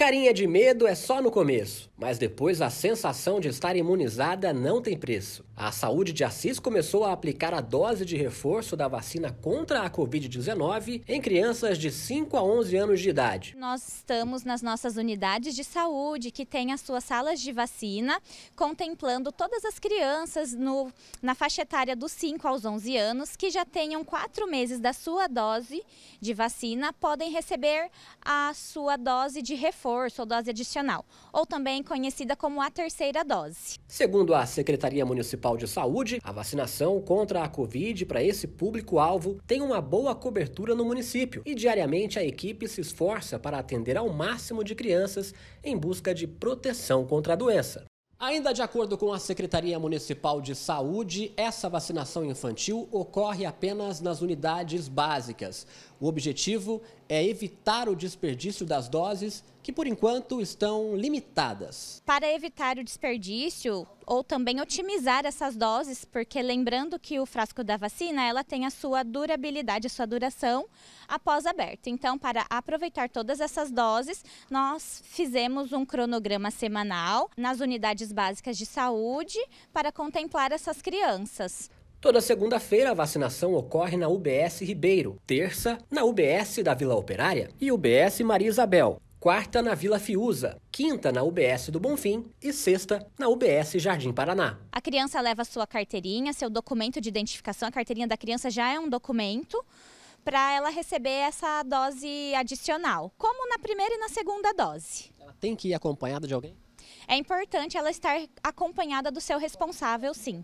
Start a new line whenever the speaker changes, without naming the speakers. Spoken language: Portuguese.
carinha de medo é só no começo. Mas depois a sensação de estar imunizada não tem preço. A saúde de Assis começou a aplicar a dose de reforço da vacina contra a Covid-19 em crianças de 5 a 11 anos de idade.
Nós estamos nas nossas unidades de saúde, que têm as suas salas de vacina, contemplando todas as crianças no, na faixa etária dos 5 aos 11 anos que já tenham 4 meses da sua dose de vacina, podem receber a sua dose de reforço ou dose adicional. Ou também conhecida como a terceira dose.
Segundo a Secretaria Municipal de Saúde, a vacinação contra a Covid para esse público-alvo tem uma boa cobertura no município e diariamente a equipe se esforça para atender ao máximo de crianças em busca de proteção contra a doença. Ainda de acordo com a Secretaria Municipal de Saúde, essa vacinação infantil ocorre apenas nas unidades básicas. O objetivo é evitar o desperdício das doses, que por enquanto estão limitadas.
Para evitar o desperdício ou também otimizar essas doses, porque lembrando que o frasco da vacina, ela tem a sua durabilidade, a sua duração após aberto. Então, para aproveitar todas essas doses, nós fizemos um cronograma semanal nas unidades unidades básicas de saúde para contemplar essas crianças.
Toda segunda-feira a vacinação ocorre na UBS Ribeiro, terça na UBS da Vila Operária e UBS Maria Isabel, quarta na Vila Fiuza, quinta na UBS do Bonfim e sexta na UBS Jardim Paraná.
A criança leva sua carteirinha, seu documento de identificação, a carteirinha da criança já é um documento para ela receber essa dose adicional, como na primeira e na segunda dose.
Ela tem que ir acompanhada de alguém?
É importante ela estar acompanhada do seu responsável, sim.